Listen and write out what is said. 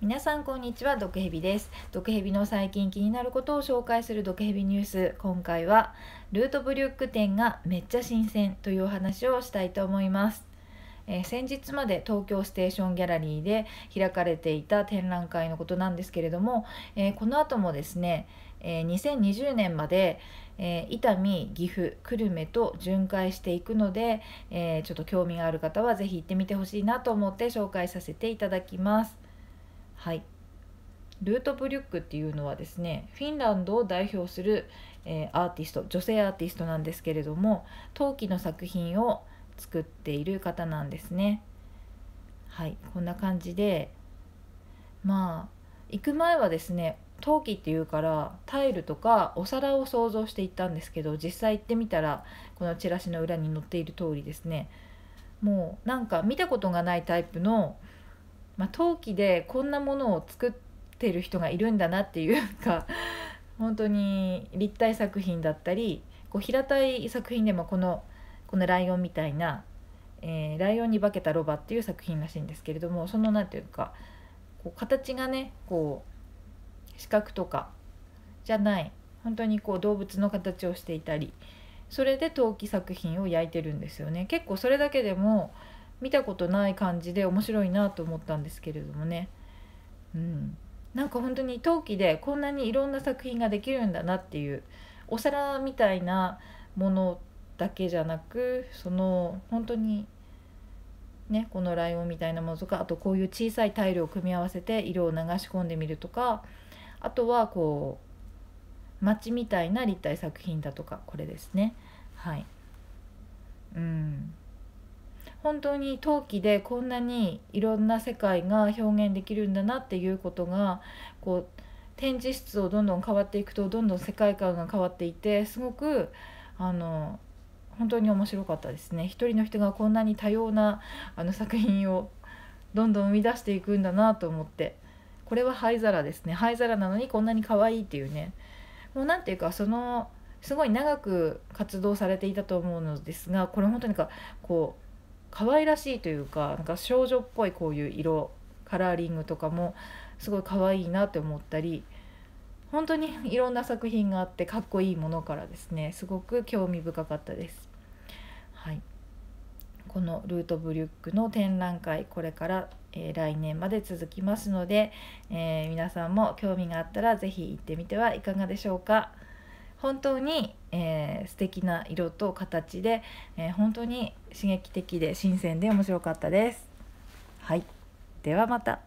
皆さんこんにちは毒蛇です毒蛇の最近気になることを紹介する毒蛇ニュース今回はルートブリュック店がめっちゃ新鮮というお話をしたいと思いますえー、先日まで東京ステーションギャラリーで開かれていた展覧会のことなんですけれども、えー、この後もですね、えー、2020年まで、え伊丹岐阜久留米と巡回していくので、えちょっと興味がある方は是非行ってみてほしいなと思って紹介させていただきます。はいルートブリュックっていうのはですねフィンランドを代表する、えー、アーティスト女性アーティストなんですけれども陶器の作品を作っている方なんですね。はいこんな感じでまあ行く前はですね陶器っていうからタイルとかお皿を想像していったんですけど実際行ってみたらこのチラシの裏に載っている通りですねもうなんか見たことがないタイプのまあ、陶器でこんなものを作ってる人がいるんだなっていうか本当に立体作品だったりこう平たい作品でもこのこのライオンみたいな、えー、ライオンに化けたロバっていう作品らしいんですけれどもその何ていうかこう形がねこう四角とかじゃない本当にこう動物の形をしていたりそれで陶器作品を焼いてるんですよね結構それだけでも見たことない感じで面白いなと思ったんですけれどもね、うん、なんか本当に陶器でこんなにいろんな作品ができるんだなっていうお皿みたいなものだけじゃなくその本当にねこのライオンみたいなものとかあとこういう小さいタイルを組み合わせて色を流し込んでみるとかあとはこう街みたいな立体作品だとかこれですねはいうん本当に陶器でこんなにいろんな世界が表現できるんだなっていうことがこう展示室をどんどん変わっていくとどんどん世界観が変わっていてすごくあの本当に面白かったですね一人の人がこんなに多様なあの作品をどんどん生み出していくんだなと思ってこれは灰皿ですね灰皿なのにこんなに可愛いっていうねもう何ていうかそのすごい長く活動されていたと思うのですがこれ本当にかこう可愛らしいというかなんか少女っぽいこういう色カラーリングとかもすごい可愛いなって思ったり本当に いろんな作品があってかっこいいものからですねすごく興味深かったです。はい、このルートブリュックの展覧会これから、えー、来年まで続きますので、えー、皆さんも興味があったら是非行ってみてはいかがでしょうか。本当に、えー、素敵な色と形で、えー、本当に刺激的で新鮮で面白かったです。はい、ではまた。